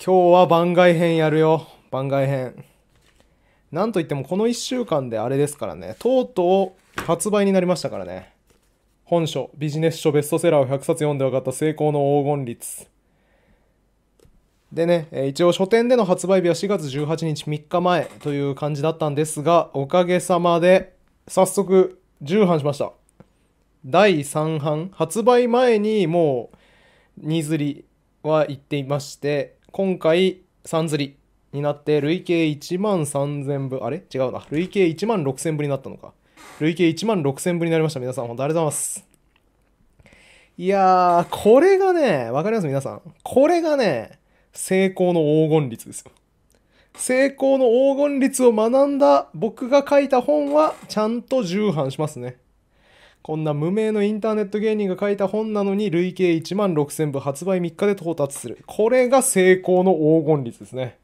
今日は番外編やるよ。番外編。なんといってもこの1週間であれですからね、とうとう発売になりましたからね。本書、ビジネス書ベストセラーを100冊読んで分かった成功の黄金率でね、一応書店での発売日は4月18日3日前という感じだったんですが、おかげさまで早速重版しました。第3版、発売前にもう、荷刷りは行っていまして、今回んずりになって累計1万3000部あれ違うな累計1万6000部になったのか累計1万6000部になりました皆さん本当ありがとうございますいやーこれがねわかります皆さんこれがね成功の黄金率ですよ成功の黄金率を学んだ僕が書いた本はちゃんと重版しますねこんな無名のインターネット芸人が書いた本なのに累計1万6000部発売3日で到達する。これが成功の黄金率ですね。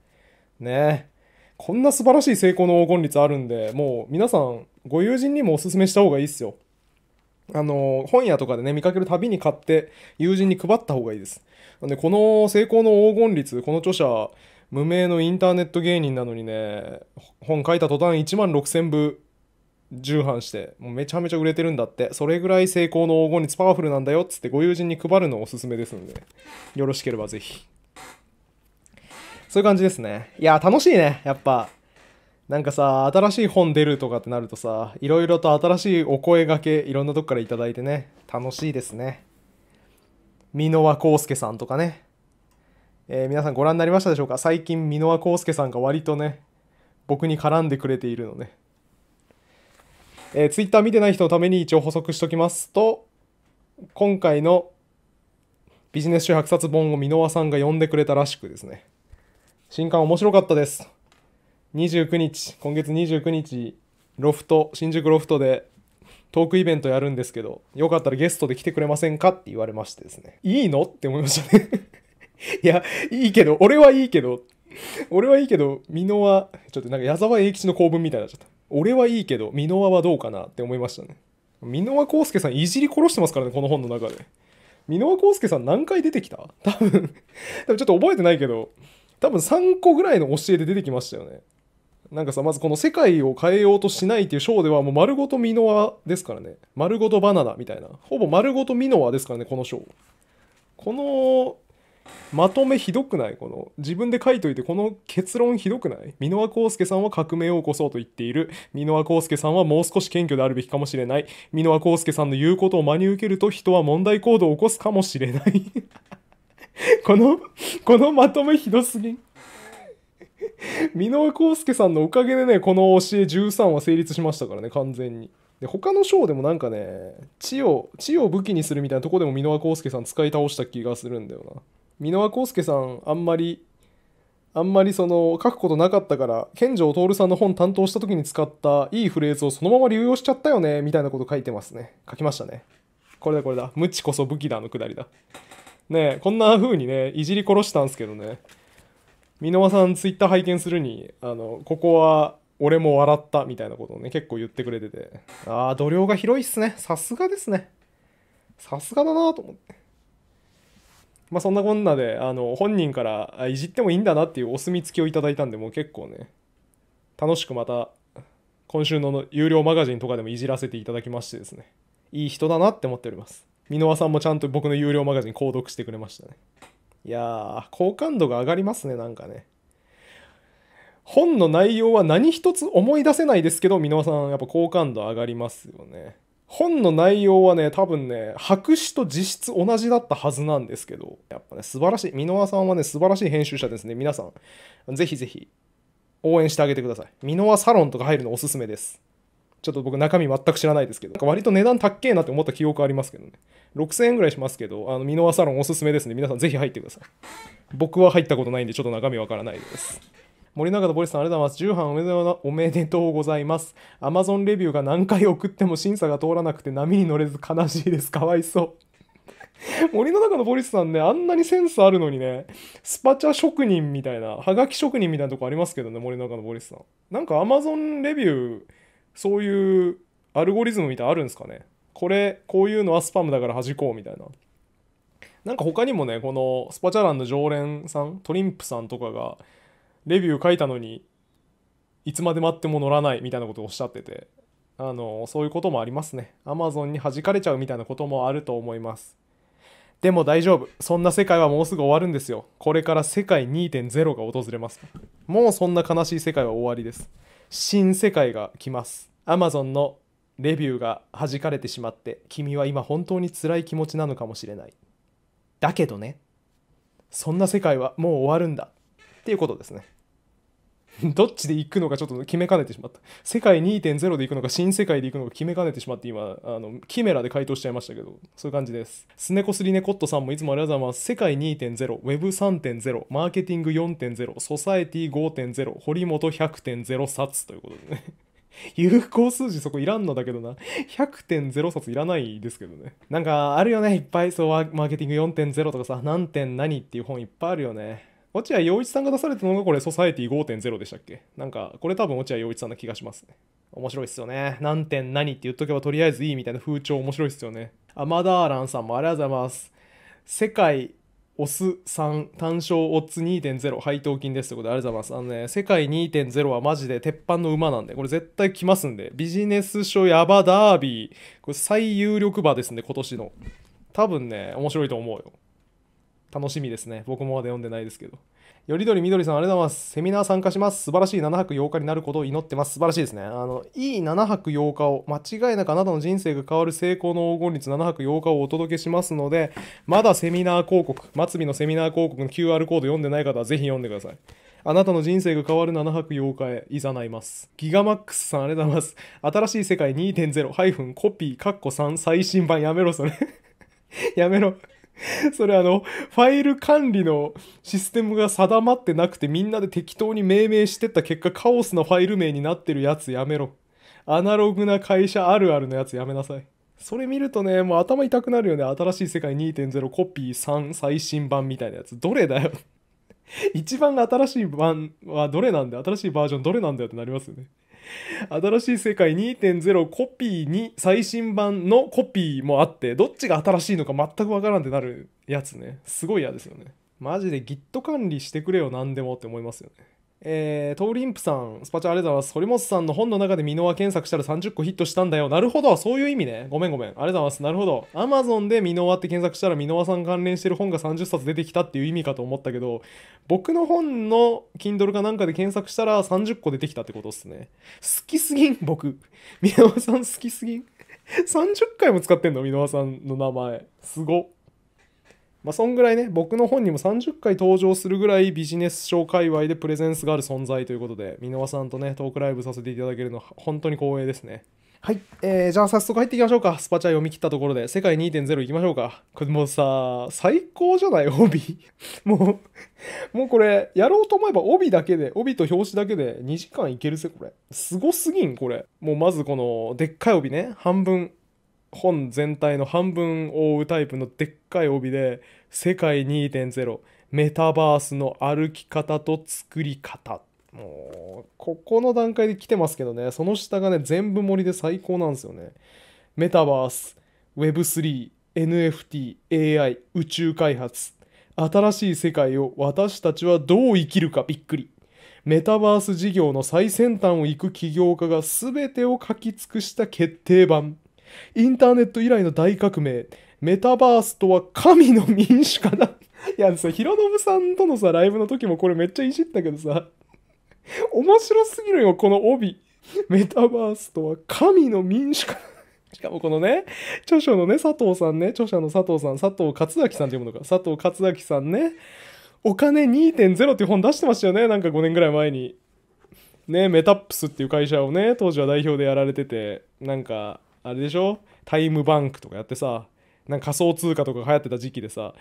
ねこんな素晴らしい成功の黄金率あるんで、もう皆さんご友人にもおすすめした方がいいっすよ。あの、本屋とかでね、見かけるたびに買って友人に配った方がいいです。なんで、この成功の黄金率、この著者、無名のインターネット芸人なのにね、本書いた途端1万6000部重版してもうめちゃめちゃ売れてるんだってそれぐらい成功の黄金率パワフルなんだよっつってご友人に配るのおすすめですんでよろしければぜひそういう感じですねいや楽しいねやっぱなんかさ新しい本出るとかってなるとさいろいろと新しいお声がけいろんなとこから頂いてね楽しいですね箕輪康介さんとかね、えー、皆さんご覧になりましたでしょうか最近箕輪康介さんが割とね僕に絡んでくれているのねえー、ツイッター見てない人のために一応補足しておきますと、今回のビジネス書100冊本を箕輪さんが読んでくれたらしくですね、新刊面白かったです。29日、今月29日、ロフト、新宿ロフトでトークイベントやるんですけど、よかったらゲストで来てくれませんかって言われましてですね、いいのって思いましたね いや、いいけど、俺はいいけど、俺はいいけど、箕輪、ちょっとなんか矢沢永吉の構文みたいになっちゃった。俺はいいけど箕輪はどうかなって思いましたね箕輪康介さんいじり殺してますからねこの本の中で箕輪康介さん何回出てきた多分多分ちょっと覚えてないけど多分3個ぐらいの教えで出てきましたよねなんかさまずこの「世界を変えようとしない」っていう章ではもう丸ごとミノワですからね丸ごとバナナみたいなほぼ丸ごとミノワですからねこの章このまとめひどくないこの自分で書いといてこの結論ひどくない箕輪康介さんは革命を起こそうと言っている箕輪康介さんはもう少し謙虚であるべきかもしれない箕輪康介さんの言うことを真に受けると人は問題行動を起こすかもしれない このこのまとめひどすぎ箕輪康介さんのおかげでねこの教え13は成立しましたからね完全に。で他の章でもなんかね地を地を武器にするみたいなとこでも箕輪康介さん使い倒した気がするんだよな。箕輪康介さんあんまりあんまりその書くことなかったから健城徹さんの本担当した時に使ったいいフレーズをそのまま流用しちゃったよねみたいなこと書いてますね書きましたねこれだこれだ無知こそ武器だのくだりだねえこんな風にねいじり殺したんすけどね箕輪さんツイッター拝見するにあのここは俺も笑ったみたいなことをね結構言ってくれててああ度量が広いっすねさすがですねさすがだなと思ってまあ、そんなこんなであの本人からいじってもいいんだなっていうお墨付きをいただいたんでもう結構ね楽しくまた今週の有料マガジンとかでもいじらせていただきましてですねいい人だなって思っております箕輪さんもちゃんと僕の有料マガジン購読してくれましたねいやー好感度が上がりますねなんかね本の内容は何一つ思い出せないですけど箕輪さんやっぱ好感度上がりますよね本の内容はね多分ね白紙と実質同じだったはずなんですけどやっぱね素晴らしい箕輪さんはね素晴らしい編集者ですね皆さんぜひぜひ応援してあげてください箕輪サロンとか入るのおすすめですちょっと僕中身全く知らないですけどなんか割と値段高えなって思った記憶ありますけどね6000円ぐらいしますけどあの箕輪サロンおすすめですね皆さんぜひ入ってください僕は入ったことないんでちょっと中身わからないです森永とボリスさん、ありがとうございます。重版おめでとうございます。Amazon レビューが何回送っても審査が通らなくて波に乗れず悲しいです。かわいそう。森の中のボリスさんね、あんなにセンスあるのにね、スパチャ職人みたいな、はがき職人みたいなとこありますけどね、森の中のボリスさん。なんか Amazon レビュー、そういうアルゴリズムみたいなあるんですかね。これ、こういうのはスパムだから弾こうみたいな。なんか他にもね、このスパチャ欄の常連さん、トリンプさんとかが、レビュー書いたのにいつまで待っても乗らないみたいなことをおっしゃっててあのそういうこともありますね Amazon に弾かれちゃうみたいなこともあると思いますでも大丈夫そんな世界はもうすぐ終わるんですよこれから世界2.0が訪れますもうそんな悲しい世界は終わりです新世界が来ます Amazon のレビューが弾かれてしまって君は今本当に辛い気持ちなのかもしれないだけどねそんな世界はもう終わるんだっていうことですね どっちで行くのかちょっと決めかねてしまった。世界2.0で行くのか、新世界で行くのか決めかねてしまって、今、あの、キメラで回答しちゃいましたけど、そういう感じです。スネコスリネコットさんもいつもありがとうございます。世界2.0、ウェブ3 0マーケティング4.0、ソサエティ5.0、堀本100.0冊ということでね。有効数字そこいらんのだけどな。100.0冊いらないですけどね。なんかあるよね、いっぱい。そう、マーケティング4.0とかさ、何点何っていう本いっぱいあるよね。落合陽一さんが出されたのがこれ、ソサエティ5.0でしたっけなんか、これ多分落合陽一さんな気がしますね。面白いっすよね。何点何って言っとけばとりあえずいいみたいな風潮面白いっすよね。アマダーランさんもありがとうございます。世界オス3単勝オッズ2.0配当金ですということでありがとうございます。あのね、世界2.0はマジで鉄板の馬なんで、これ絶対来ますんで、ビジネス書ヤバダービー、これ最有力馬ですね、今年の。多分ね、面白いと思うよ。楽しみですね。僕もまだ読んでないですけど。よりどりみどりさん、ありがとうございます。セミナー参加します。素晴らしい7泊8日になることを祈ってます。素晴らしいですね。あの、いい7泊8日を、間違いなくあなたの人生が変わる成功の黄金率7泊8日をお届けしますので、まだセミナー広告、末尾のセミナー広告の QR コード読んでない方はぜひ読んでください。あなたの人生が変わる7泊8日へいざないます。ギガマックスさん、ありがとうございます。新しい世界 2.0- コピー、カッコ3最新版やめろ、それ やめろ それあの、ファイル管理のシステムが定まってなくてみんなで適当に命名してった結果カオスなファイル名になってるやつやめろ。アナログな会社あるあるのやつやめなさい。それ見るとね、もう頭痛くなるよね。新しい世界2.0コピー3最新版みたいなやつ。どれだよ 一番新しい版はどれなんだ新しいバージョンどれなんだよってなりますよね。新しい世界2.0コピーに最新版のコピーもあってどっちが新しいのか全くわからんってなるやつねすごい嫌ですよねマジで Git 管理してくれよ何でもって思いますよねえー、トーリンプさん、スパチャありがとうございます。堀本さんの本の中でミノワ検索したら30個ヒットしたんだよ。なるほど、そういう意味ね。ごめんごめん。ありがとうございます。なるほど。アマゾンでミノワって検索したらミノワさん関連してる本が30冊出てきたっていう意味かと思ったけど、僕の本の Kindle かなんかで検索したら30個出てきたってことっすね。好きすぎん、僕。ミノワさん好きすぎん。30回も使ってんの、ミノワさんの名前。すご。まあ、そんぐらいね、僕の本にも30回登場するぐらいビジネス書界隈でプレゼンスがある存在ということで、箕輪さんとね、トークライブさせていただけるのは本当に光栄ですね。はい、えー、じゃあ早速入っていきましょうか。スパチャ読み切ったところで、世界2.0いきましょうか。これもうさ、最高じゃない帯 もうもうこれ、やろうと思えば帯だけで、帯と表紙だけで2時間いけるぜ、これ。すごすぎん、これ。もうまずこの、でっかい帯ね、半分本全体の半分を覆うタイプのでっかい帯で「世界2.0メタバースの歩き方と作り方」もうここの段階で来てますけどねその下がね全部盛りで最高なんですよねメタバース Web3NFT AI 宇宙開発新しい世界を私たちはどう生きるかびっくりメタバース事業の最先端を行く起業家が全てを書き尽くした決定版インターネット以来の大革命、メタバースとは神の民主化だ。いや、さ、ひろのぶさんとのさ、ライブの時もこれめっちゃいじったけどさ、面白すぎるよ、この帯。メタバースとは神の民主化。しかもこのね、著書のね、佐藤さんね、著者の佐藤さん、佐藤勝明さんってうものか、佐藤勝明さんね、お金2.0っていう本出してましたよね、なんか5年ぐらい前に。ね、メタップスっていう会社をね、当時は代表でやられてて、なんか、あれでしょタイムバンクとかやってさなんか仮想通貨とか流行ってた時期でさ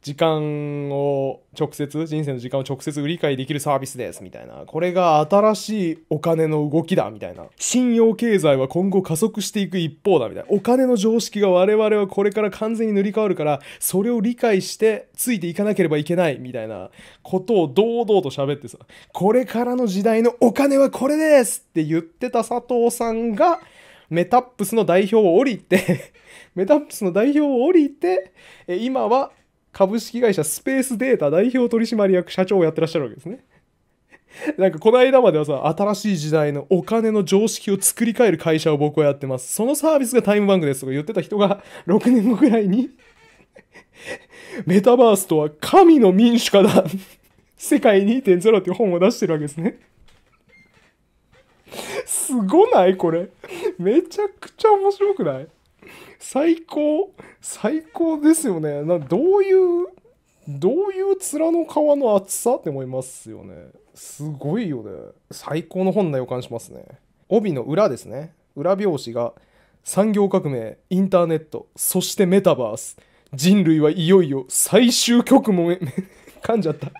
時間を直接人生の時間を直接売り買いできるサービスですみたいなこれが新しいお金の動きだみたいな信用経済は今後加速していく一方だみたいなお金の常識が我々はこれから完全に塗り替わるからそれを理解してついていかなければいけないみたいなことを堂々と喋ってさこれからの時代のお金はこれですって言ってた佐藤さんがメタップスの代表を降りて メタップスの代表を降りて、え今は株式会社スペースデータ代表取締役社長をやってらっしゃるわけですね。なんかこの間まではさ新しい時代のお金の常識を作り変える会社を僕はやってますそのサービスがタイムバンクですとか言ってた人が6 年後ぐらいにメタバースとは神の民主化だ世界2.0っていう本を出してるわけですねすごないこれ。めちゃくちゃ面白くない最高。最高ですよね。などういう、どういう面の皮の厚さって思いますよね。すごいよね。最高の本な予感しますね。帯の裏ですね。裏表紙が産業革命、インターネット、そしてメタバース。人類はいよいよ最終局面 噛んじゃった。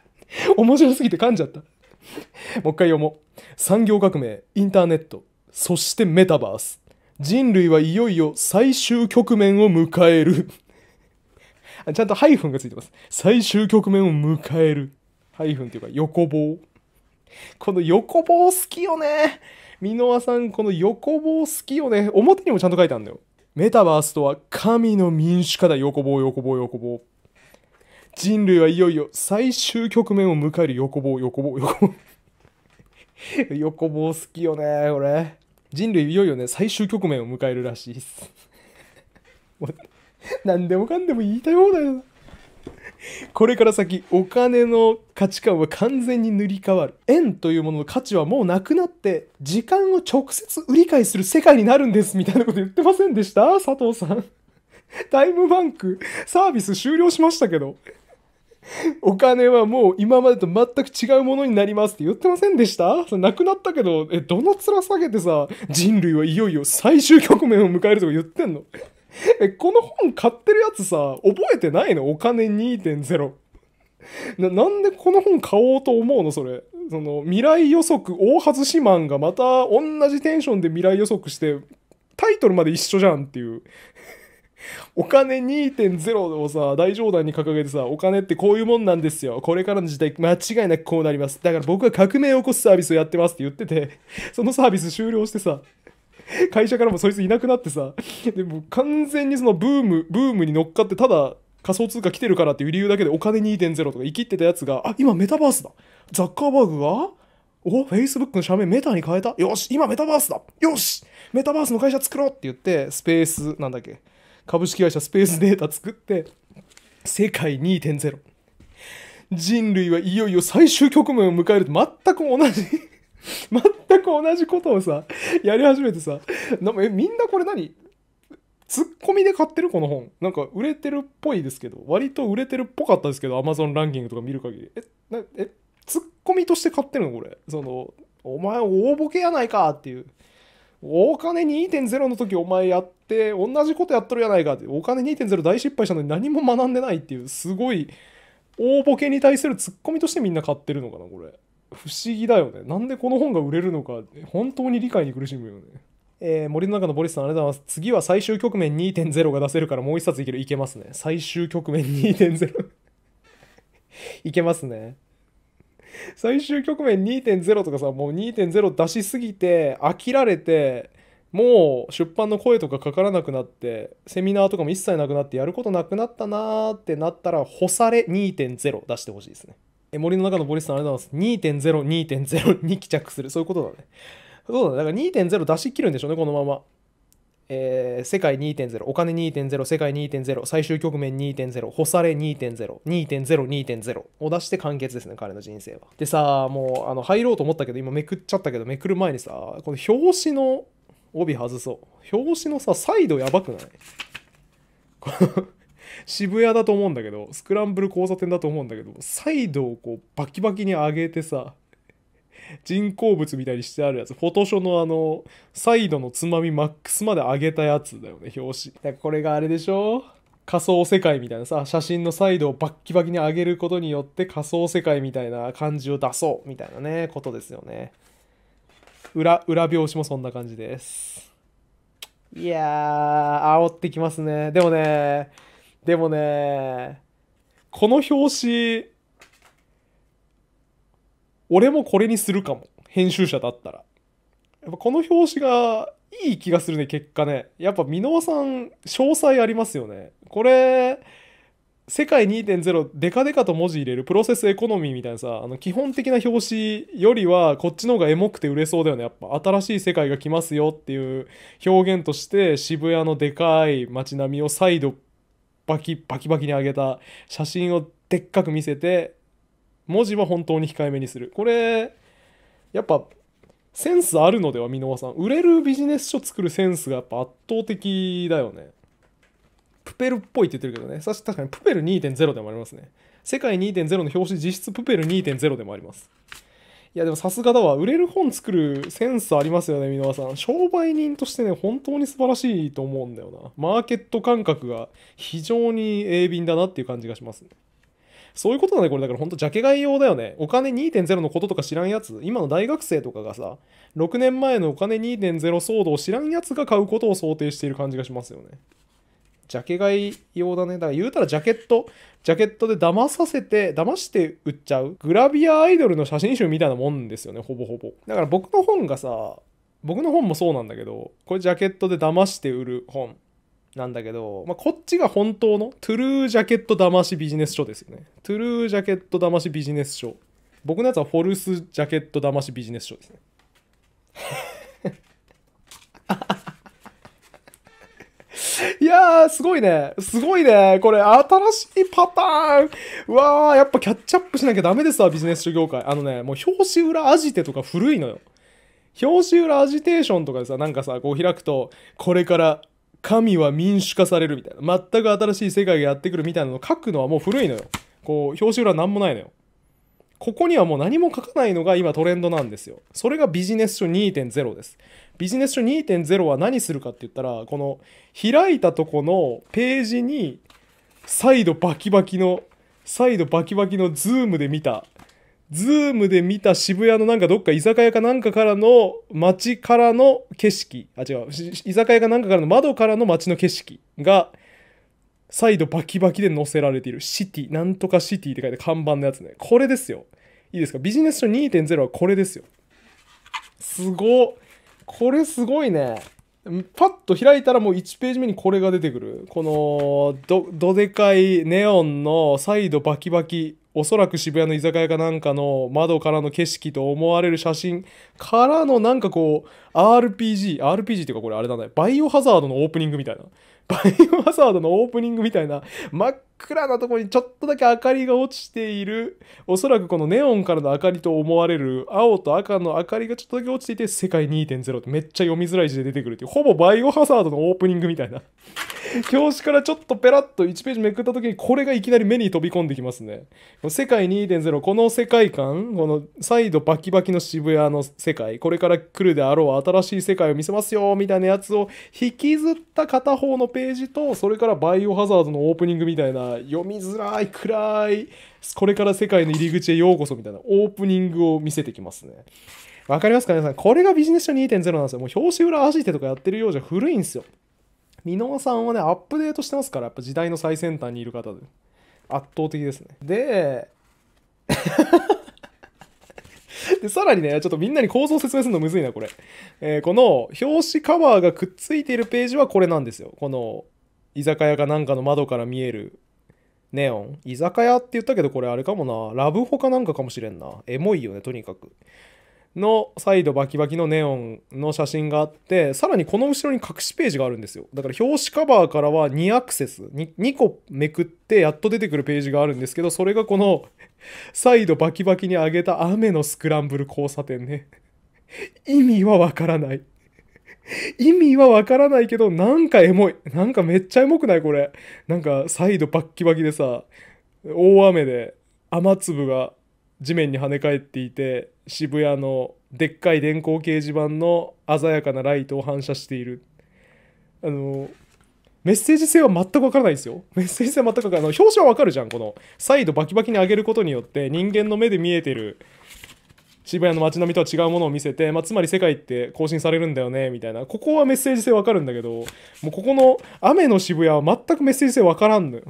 面白すぎて噛んじゃった。もう一回読もう。産業革命、インターネット、そしてメタバース。人類はいよいよ最終局面を迎えるちゃんとハイフンがついてます。最終局面を迎える。ハイフンっていうか横棒。この横棒好きよね。箕輪さん、この横棒好きよね。表にもちゃんと書いてあるんだよ。メタバースとは神の民主化だ、横棒、横棒、横棒。人類はいよいよ最終局面を迎える横棒、横棒、横棒。横棒好きよね、これ。人類いよいよね、最終局面を迎えるらしいっす。何でもかんでも言いたい放題だな。これから先お金の価値観は完全に塗り替わる円というものの価値はもうなくなって時間を直接売り買いする世界になるんですみたいなこと言ってませんでした佐藤さんタイムバンクサービス終了しましたけどお金はもう今までと全く違うものになりますって言ってませんでしたなくなったけど、え、どの面下げてさ、人類はいよいよ最終局面を迎えるとか言ってんの え、この本買ってるやつさ、覚えてないのお金2.0。な、なんでこの本買おうと思うのそれ。その、未来予測大外しマンがまた同じテンションで未来予測して、タイトルまで一緒じゃんっていうお金2.0をさ、大冗談に掲げてさ、お金ってこういうもんなんですよ。これからの時代、間違いなくこうなります。だから僕は革命を起こすサービスをやってますって言ってて、そのサービス終了してさ、会社からもそいついなくなってさ、でも完全にそのブーム、ブームに乗っかって、ただ仮想通貨来てるからっていう理由だけでお金2.0とかいきってたやつが、あ、今メタバースだ。ザッカーバーグがお ?Facebook の社名メタに変えたよし今メタバースだよしメタバースの会社作ろうって言って、スペースなんだっけ株式会社スペースデータ作って、世界2.0。人類はいよいよ最終局面を迎える全く同じ 全く同じことをさ、やり始めてさ、なえみんなこれ何ツッコミで買ってるこの本。なんか売れてるっぽいですけど、割と売れてるっぽかったですけど、アマゾンランキングとか見る限り。え、なえツッコミとして買ってるのこれ。その、お前大ボケやないかっていう。お金2.0の時お前やって同じことやっとるやないかってお金2.0大失敗したのに何も学んでないっていうすごい大ボケに対するツッコミとしてみんな買ってるのかなこれ不思議だよねなんでこの本が売れるのか本当に理解に苦しむよねえー、森の中のボリスさんありがとうございます次は最終局面2.0が出せるからもう一冊いけるいけますね最終局面2.0 いけますね 最終局面2.0とかさもう2.0出しすぎて飽きられてもう出版の声とかかからなくなってセミナーとかも一切なくなってやることなくなったなーってなったら干され2.0出してほしいですねえ森の中のボリスさんありがとうございます2.02.0に帰着するそういうことだねそうだねだから2.0出し切るんでしょうねこのままえー、世界2.0、お金2.0、世界2.0、最終局面2.0、干され2.0、2.0、2.0を出して完結ですね、彼の人生は。でさ、もうあの入ろうと思ったけど、今めくっちゃったけど、めくる前にさ、この表紙の帯外そう。表紙のさ、サイドやばくない 渋谷だと思うんだけど、スクランブル交差点だと思うんだけど、サイドをこうバキバキに上げてさ、人工物みたいにしてあるやつ、フォトショのあの、サイドのつまみマックスまで上げたやつだよね、表紙。だからこれがあれでしょ仮想世界みたいなさ、写真のサイドをバッキバキに上げることによって仮想世界みたいな感じを出そうみたいなね、ことですよね。裏、裏表紙もそんな感じです。いやー、煽ってきますね。でもね、でもね、この表紙、俺もこれにするかも編集者だったらやっぱこの表紙がいい気がするね結果ねやっぱ箕輪さん詳細ありますよねこれ世界2.0デカデカと文字入れるプロセスエコノミーみたいなさあの基本的な表紙よりはこっちの方がエモくて売れそうだよねやっぱ新しい世界が来ますよっていう表現として渋谷のでかい街並みを再度バキバキバキに上げた写真をでっかく見せて文字は本当に控えめにするこれやっぱセンスあるのでは箕輪さん売れるビジネス書作るセンスがやっぱ圧倒的だよねプペルっぽいって言ってるけどね確かにプペル2.0でもありますね世界2.0の表紙実質プペル2.0でもありますいやでもさすがだわ売れる本作るセンスありますよね箕輪さん商売人としてね本当に素晴らしいと思うんだよなマーケット感覚が非常に鋭敏だなっていう感じがします、ねそういうことだね、これだから本当ジャケ買い用だよね。お金2.0のこととか知らんやつ、今の大学生とかがさ、6年前のお金2.0騒動を知らんやつが買うことを想定している感じがしますよね。ジャケ買い用だね。だから言うたらジャケット、ジャケットで騙させて、騙して売っちゃう。グラビアアイドルの写真集みたいなもんですよね、ほぼほぼ。だから僕の本がさ、僕の本もそうなんだけど、これジャケットで騙して売る本。なんだけど、まあ、こっちが本当のトゥルージャケット騙しビジネス書ですよね。トゥルージャケット騙しビジネス書。僕のやつはフォルスジャケット騙しビジネス書ですね。いやー、すごいね。すごいね。これ、新しいパターン。うわー、やっぱキャッチアップしなきゃダメですわ、ビジネス書業界。あのね、もう表紙裏アジテとか古いのよ。表紙裏アジテーションとかでさ、なんかさ、こう開くと、これから神は民主化されるみたいな全く新しい世界がやってくるみたいなのを書くのはもう古いのよこう表紙裏何もないのよここにはもう何も書かないのが今トレンドなんですよそれがビジネス書2.0ですビジネス書2.0は何するかって言ったらこの開いたとこのページに再度バキバキのサイドバキバキのズームで見たズームで見た渋谷のなんかどっか居酒屋かなんかからの街からの景色、あ、違う、居酒屋かなんかからの窓からの街の景色が、再度バキバキで載せられている。シティ、なんとかシティって書いて看板のやつね。これですよ。いいですかビジネス書2.0はこれですよ。すごこれすごいね。パッと開いたらもう1ページ目にこれが出てくる。このど、でかいネオンのサイドバキバキ、おそらく渋谷の居酒屋かなんかの窓からの景色と思われる写真からのなんかこう、RPG、RPG っていうかこれあれだね、バイオハザードのオープニングみたいな。バイオハザードのオープニングみたいな真っ暗なとこにちょっとだけ明かりが落ちているおそらくこのネオンからの明かりと思われる青と赤の明かりがちょっとだけ落ちていて世界2.0ってめっちゃ読みづらい字で出てくるっていうほぼバイオハザードのオープニングみたいな表紙からちょっとペラッと1ページめくった時にこれがいきなり目に飛び込んできますね世界2.0この世界観この再度バキバキの渋谷の世界これから来るであろう新しい世界を見せますよみたいなやつを引きずった片方のページとそれからバイオハザードのオープニングみたいな読みづらい暗いこれから世界の入り口へようこそみたいなオープニングを見せてきますねわかりますか皆さんこれがビジネス書2.0なんですよもう表紙裏走ってとかやってるようじゃ古いんですよ箕輪さんはねアップデートしてますからやっぱ時代の最先端にいる方で圧倒的ですねで で、さらにね、ちょっとみんなに構造説明するのむずいな、これ。えー、この表紙カバーがくっついているページはこれなんですよ。この居酒屋かなんかの窓から見えるネオン。居酒屋って言ったけど、これあれかもな。ラブホかなんかかもしれんな。エモいよね、とにかく。のサイドバキバキのネオンの写真があって、さらにこの後ろに隠しページがあるんですよ。だから表紙カバーからは2アクセス、2, 2個めくってやっと出てくるページがあるんですけど、それがこのサイドバキバキに上げた雨のスクランブル交差点ね意味はわからない意味はわからないけど、なんかエモい。なんかめっちゃエモくないこれ。なんか、サイドバッキバキでさ、大雨で雨粒が地面に跳ね返っていて、渋谷のでっかい電光掲示板の鮮やかなライトを反射している。あの、メッセージ性は全くわからないですよ。メッセージ性は全くわからない。表紙はわかるじゃん、この。サイドバキバキに上げることによって、人間の目で見えてる、渋谷の街並みとは違うものを見せて、まあ、つまり世界って更新されるんだよねみたいなここはメッセージ性わかるんだけどもうここの雨の渋谷は全くメッセージ性わからんのよ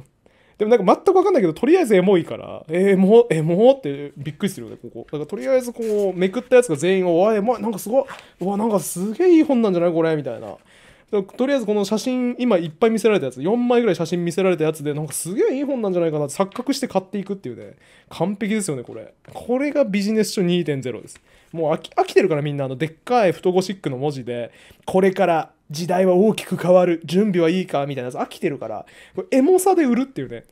でもなんか全く分かんないけど、とりあえずエモいから、えー、もう、えー、もうってびっくりするよね、ここ。だからとりあえずこう、めくったやつが全員、おい、エモい、なんかすごい、うわ、なんかすげえいい本なんじゃないこれ、みたいな。とりあえずこの写真今いっぱい見せられたやつ4枚ぐらい写真見せられたやつでなんかすげえいい本なんじゃないかなって錯覚して買っていくっていうね完璧ですよねこれこれがビジネス書2.0ですもう飽きてるからみんなあのでっかい太ゴシックの文字でこれから時代は大きく変わる準備はいいかみたいなやつ飽きてるからこれエモさで売るっていうね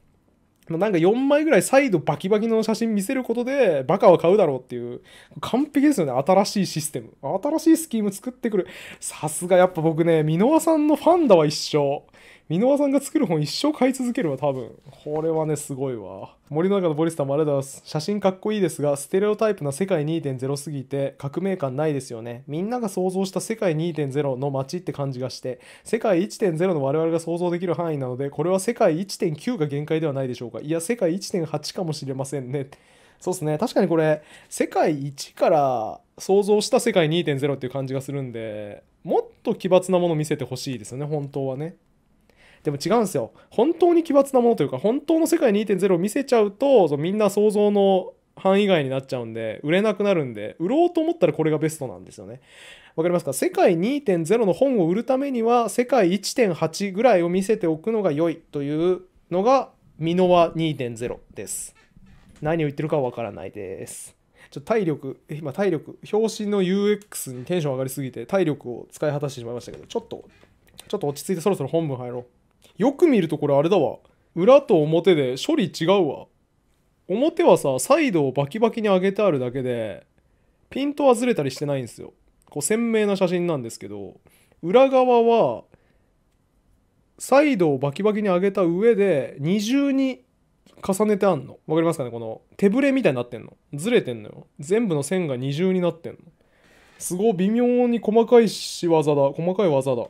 なんか4枚ぐらい再度バキバキの写真見せることでバカは買うだろうっていう完璧ですよね新しいシステム新しいスキーム作ってくるさすがやっぱ僕ね箕輪さんのファンだわ一生箕輪さんが作る本一生買い続けるわ、多分。これはね、すごいわ。森の中のボリスタもありがとうございます。写真かっこいいですが、ステレオタイプな世界2.0すぎて革命感ないですよね。みんなが想像した世界2.0の街って感じがして、世界1.0の我々が想像できる範囲なので、これは世界1.9が限界ではないでしょうか。いや、世界1.8かもしれませんね。そうですね。確かにこれ、世界1から想像した世界2.0っていう感じがするんで、もっと奇抜なもの見せてほしいですよね、本当はね。でも違うんですよ本当に奇抜なものというか本当の世界2.0を見せちゃうとそのみんな想像の範囲外になっちゃうんで売れなくなるんで売ろうと思ったらこれがベストなんですよねわかりますか世界2.0の本を売るためには世界1.8ぐらいを見せておくのが良いというのがミノワ2.0です何を言ってるかわからないですちょ体力、今体力、表紙の UX にテンション上がりすぎて体力を使い果たしてしまいましたけど、ちょっと、ちょっと落ち着いてそろそろ本文入ろう。よく見るとこれあれだわ。裏と表で処理違うわ。表はさ、サイドをバキバキに上げてあるだけで、ピントはずれたりしてないんですよ。こう鮮明な写真なんですけど、裏側は、サイドをバキバキに上げた上で、二重に重ねてあんの。わかりますかねこの手ぶれみたいになってんの。ずれてんのよ。全部の線が二重になってんの。すごい微妙に細かい仕業だ。細かい技だ。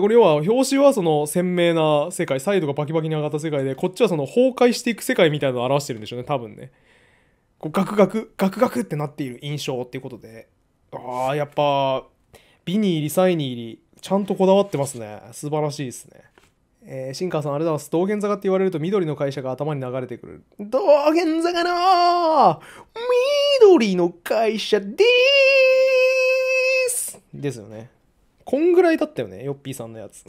これ要は表紙はその鮮明な世界サイドがバキバキに上がった世界でこっちはその崩壊していく世界みたいなのを表してるんでしょうね多分ねこうガクガクガクガクってなっている印象っていうことでああやっぱビニーリサイニーリちゃんとこだわってますね素晴らしいですねえー、新川さんあれだす道玄坂って言われると緑の会社が頭に流れてくる道玄坂の緑の会社でーすですよねこんぐらいだったよねヨッピーさんのやつ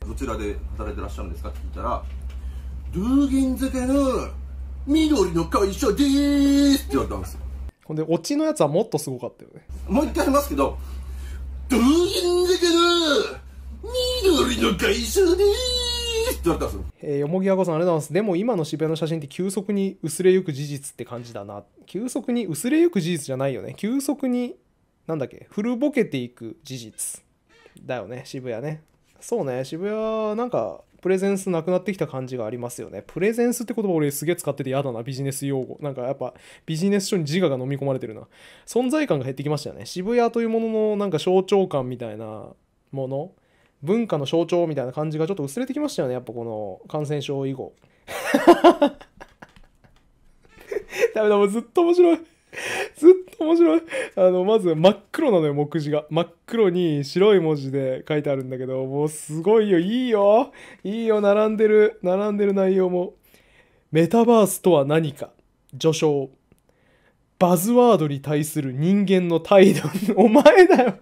どちらで働いてらっしゃるんですかって聞いたら「ゥーギン坂の緑の会社でーす」って言われたんですよほんでオチのやつはもっとすごかったよねもう一回言いますけど「ゥーギン坂の緑の会社でーす」って言われたんですよえー、よもぎやこさんありがとうございますでも今の渋谷の写真って急速に薄れゆく事実って感じだな急速に薄れゆく事実じゃないよね急速になんだっけ古ぼけていく事実だよね渋谷ねそうね渋谷なんかプレゼンスなくなってきた感じがありますよねプレゼンスって言葉俺すげえ使ってて嫌だなビジネス用語なんかやっぱビジネス書に自我が飲み込まれてるな存在感が減ってきましたよね渋谷というもののなんか象徴感みたいなもの文化の象徴みたいな感じがちょっと薄れてきましたよねやっぱこの感染症以後 ダメだもうずっと面白い ずっと面白い。あの、まず真っ黒なのよ、目次が。真っ黒に白い文字で書いてあるんだけど、もうすごいよ、いいよ。いいよ、並んでる、並んでる内容も。メタバースとは何か。序章。バズワードに対する人間の態度。お前だよ。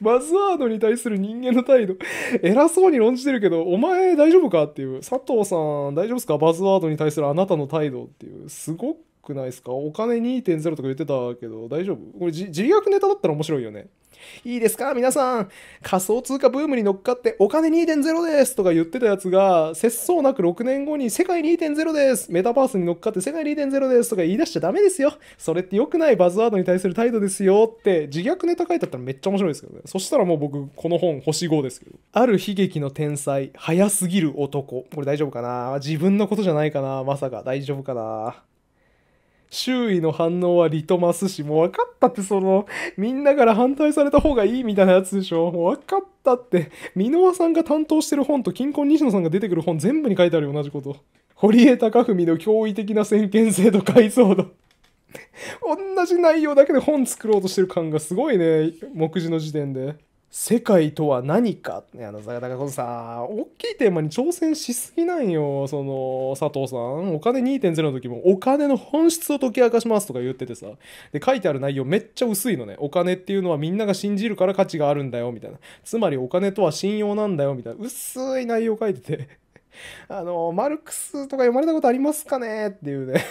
バズワードに対する人間の態度。偉そうに論じてるけど、お前大丈夫かっていう。佐藤さん、大丈夫ですかバズワードに対するあなたの態度っていう。すごくくないですかお金2.0とか言ってたけど大丈夫これ自虐ネタだったら面白いよね。いいですか皆さん仮想通貨ブームに乗っかってお金2.0ですとか言ってたやつが節操なく6年後に世界2.0ですメタバースに乗っかって世界2.0ですとか言い出しちゃダメですよそれって良くないバズワードに対する態度ですよって自虐ネタ書いてあったらめっちゃ面白いですけどねそしたらもう僕この本星5ですけどある悲劇の天才早すぎる男これ大丈夫かな自分のことじゃないかなまさか大丈夫かな周囲の反応はリトマス紙。もう分かったって、その、みんなから反対された方がいいみたいなやつでしょ。もう分かったって、箕輪さんが担当してる本と、金婚西野さんが出てくる本全部に書いてあるよ、同じこと。堀江貴文の驚異的な先見性と解像度。同じ内容だけで本作ろうとしてる感がすごいね、目次の時点で。世界とは何かあのだからこのさ大きいテーマに挑戦しすぎなんよその佐藤さんお金2.0の時もお金の本質を解き明かしますとか言っててさで書いてある内容めっちゃ薄いのねお金っていうのはみんなが信じるから価値があるんだよみたいなつまりお金とは信用なんだよみたいな薄い内容書いてて あのマルクスとか読まれたことありますかねっていうね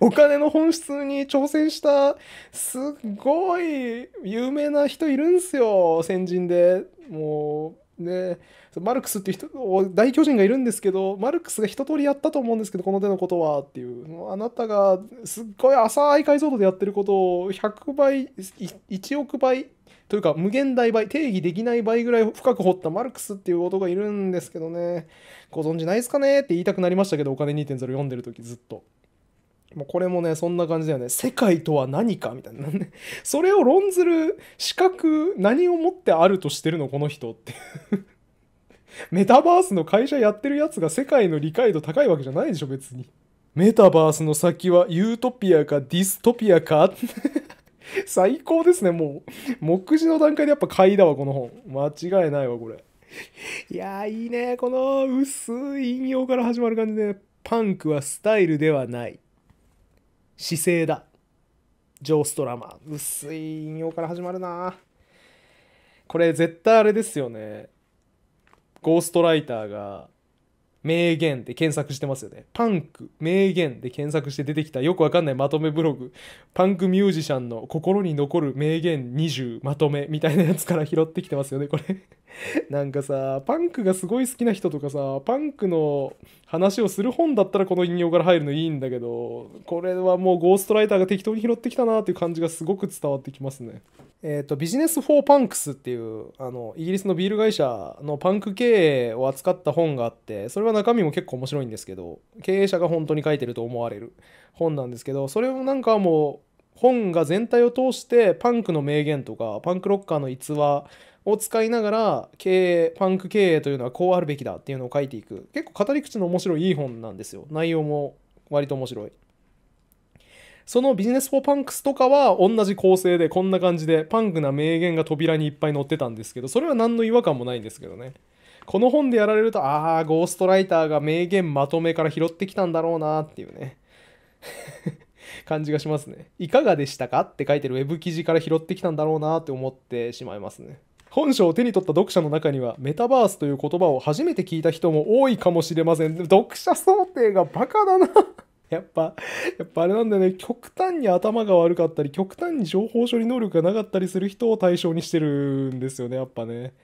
お金の本質に挑戦した、すっごい有名な人いるんすよ、先人で。もう、ね、マルクスっていう人、大巨人がいるんですけど、マルクスが一通りやったと思うんですけど、この手のことはっていう。もうあなたがすっごい浅い解像度でやってることを100倍、1億倍、というか無限大倍定義できない倍ぐらい深く掘ったマルクスっていう男がいるんですけどねご存知ないですかねって言いたくなりましたけどお金2.0読んでる時ずっと。もうこれもねそんな感じだよね世界とは何かみたいな それを論ずる資格何をもってあるとしてるのこの人って メタバースの会社やってるやつが世界の理解度高いわけじゃないでしょ別にメタバースの先はユートピアかディストピアか 最高ですねもう目次の段階でやっぱ買いだわこの本間違いないわこれいやいいねこの薄い引用から始まる感じで、ね、パンクはスタイルではない姿勢だ。ジョーストラマー薄い引用から始まるなこれ絶対あれですよね。ゴーストライターが名言で検索してますよね。パンク名言で検索して出てきたよくわかんないまとめブログ。パンクミュージシャンの心に残る名言20まとめみたいなやつから拾ってきてますよね、これ なんかさパンクがすごい好きな人とかさパンクの話をする本だったらこの引用から入るのいいんだけどこれはもうゴーストライターが適当に拾ってきたなっていう感じがすごく伝わってきますね。えーと、とビジネス・フォー・パンクスっていうあのイギリスのビール会社のパンク経営を扱った本があってそれは中身も結構面白いんですけど経営者が本当に書いてると思われる本なんですけどそれをなんかもう本が全体を通してパンクの名言とかパンクロッカーの逸話を使いながら経営パンク経営というのはこうあるべきだっていうのを書いていく結構語り口の面白いいい本なんですよ内容も割と面白いそのビジネス・フォー・パンクスとかは同じ構成でこんな感じでパンクな名言が扉にいっぱい載ってたんですけどそれは何の違和感もないんですけどねこの本でやられるとああゴーストライターが名言まとめから拾ってきたんだろうなっていうね 感じがしますねいかがでしたかって書いてるウェブ記事から拾ってきたんだろうなって思ってしまいますね本書を手に取った読者の中にはメタバースという言葉を初めて聞いた人も多いかもしれません読者想定がバカだな やっぱやっぱあれなんだよね極端に頭が悪かったり極端に情報処理能力がなかったりする人を対象にしてるんですよねやっぱね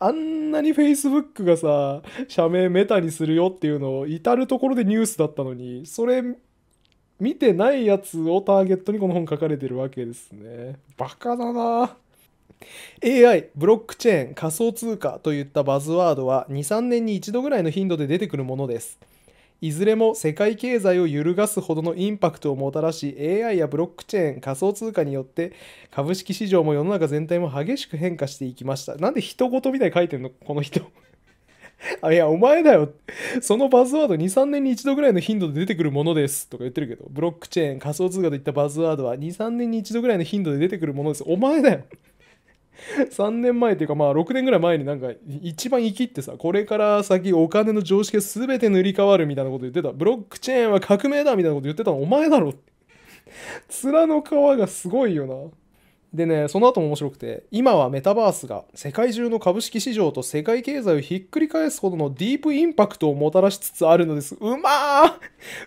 あんなに Facebook がさ社名メタにするよっていうのを至る所でニュースだったのにそれ見てないやつをターゲットにこの本書かれてるわけですねバカだな AI、ブロックチェーン、仮想通貨といったバズワードは2、3年に一度ぐらいの頻度で出てくるものです。いずれも世界経済を揺るがすほどのインパクトをもたらし AI やブロックチェーン仮想通貨によって株式市場も世の中全体も激しく変化していきましたなんで一事みたいに書いてるのこの人 あいやお前だよそのバズワード23年に一度ぐらいの頻度で出てくるものですとか言ってるけどブロックチェーン仮想通貨といったバズワードは23年に一度ぐらいの頻度で出てくるものですお前だよ3 年前っていうかまあ6年ぐらい前になんか一番生きってさこれから先お金の常識が全て塗り替わるみたいなこと言ってたブロックチェーンは革命だみたいなこと言ってたのお前だろ面の皮がすごいよなでねその後も面白くて今はメタバースが世界中の株式市場と世界経済をひっくり返すほどのディープインパクトをもたらしつつあるのですうまー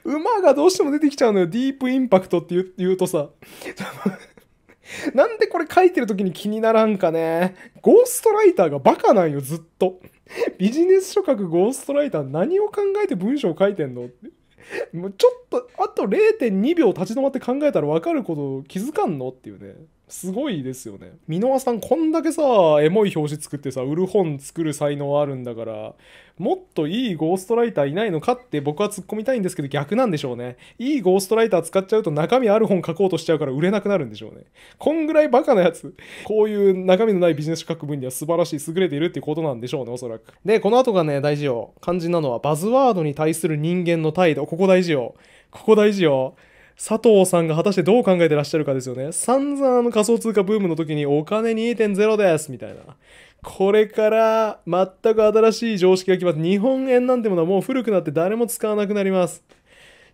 馬がどうしても出てきちゃうのよディープインパクトって言うとさ なんでこれ書いてる時に気にならんかね。ゴーストライターがバカなんよ、ずっと。ビジネス書書くゴーストライター何を考えて文章を書いてんのって。もうちょっと、あと0.2秒立ち止まって考えたら分かること気づかんのっていうね。すごいですよね。箕輪さん、こんだけさ、エモい表紙作ってさ、売る本作る才能あるんだから、もっといいゴーストライターいないのかって僕は突っ込みたいんですけど、逆なんでしょうね。いいゴーストライター使っちゃうと中身ある本書こうとしちゃうから売れなくなるんでしょうね。こんぐらいバカなやつ、こういう中身のないビジネス書く分には素晴らしい、優れているっていうことなんでしょうね、おそらく。で、この後がね、大事よ。肝心なのは、バズワードに対する人間の態度。ここ大事よ。ここ大事よ。佐藤さんが果たしてどう考えてらっしゃるかですよね。散々の仮想通貨ブームの時にお金2.0ですみたいな。これから全く新しい常識が来ます。日本円なんてものはもう古くなって誰も使わなくなります。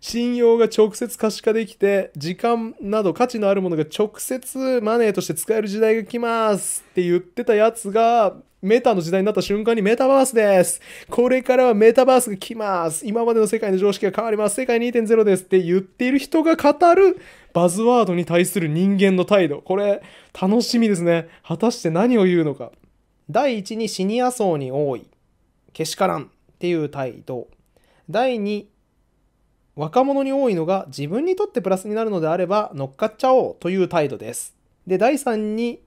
信用が直接可視化できて、時間など価値のあるものが直接マネーとして使える時代が来ますって言ってたやつが、メタの時代になった瞬間にメタバースです。これからはメタバースが来ます。今までの世界の常識が変わります。世界2.0ですって言っている人が語るバズワードに対する人間の態度。これ、楽しみですね。果たして何を言うのか。第1にシニア層に多い。けしからんっていう態度。第2、若者に多いのが自分にとってプラスになるのであれば乗っかっちゃおうという態度です。で、第3に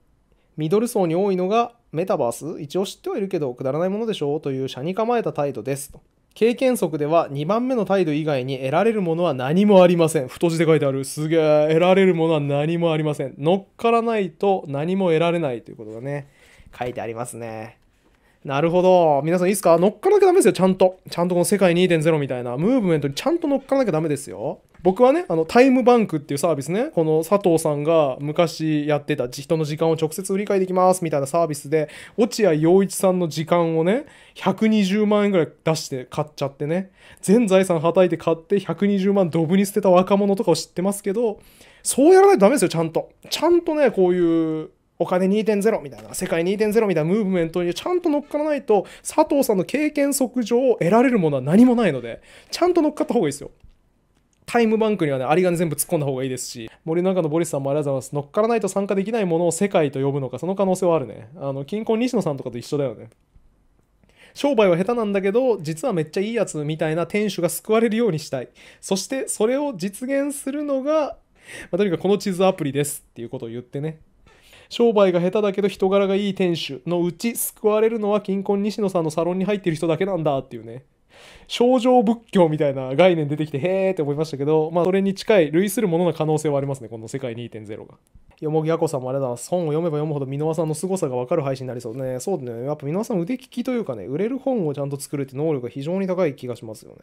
ミドル層に多いのがメタバース一応知ってはいるけどくだらないものでしょうという社に構えた態度ですと経験則では2番目の態度以外に得られるものは何もありません太字で書いてあるすげえ得られるものは何もありません乗っからないと何も得られないということがね書いてありますねなるほど。皆さんいいですか乗っからなきゃダメですよ、ちゃんと。ちゃんとこの世界2.0みたいな、ムーブメントにちゃんと乗っからなきゃダメですよ。僕はね、あの、タイムバンクっていうサービスね、この佐藤さんが昔やってた人の時間を直接売り買いできますみたいなサービスで、落合陽一さんの時間をね、120万円ぐらい出して買っちゃってね、全財産はたいて買って120万ドブに捨てた若者とかを知ってますけど、そうやらないとダメですよ、ちゃんと。ちゃんとね、こういうお金2.0みたいな、世界2.0みたいなムーブメントにちゃんと乗っからないと、佐藤さんの経験則上を得られるものは何もないので、ちゃんと乗っかった方がいいですよ。タイムバンクにはね、ありがね全部突っ込んだ方がいいですし、森の中のボリスさんもありがとうございます。乗っからないと参加できないものを世界と呼ぶのか、その可能性はあるね。あの、金婚西野さんとかと一緒だよね。商売は下手なんだけど、実はめっちゃいいやつみたいな店主が救われるようにしたい。そして、それを実現するのが、まあ、とにかくこの地図アプリですっていうことを言ってね、商売が下手だけど人柄がいい店主のうち救われるのは金婚西野さんのサロンに入ってる人だけなんだっていうね症状仏教みたいな概念出てきてへーって思いましたけど、まあ、それに近い類するものの可能性はありますねこの世界2.0が。よもぎやこさんもあれだな本を読めば読むほど箕輪さんの凄さが分かる配信になりそうねそうだねやっぱ箕輪さん腕利きというかね売れる本をちゃんと作るって能力が非常に高い気がしますよね。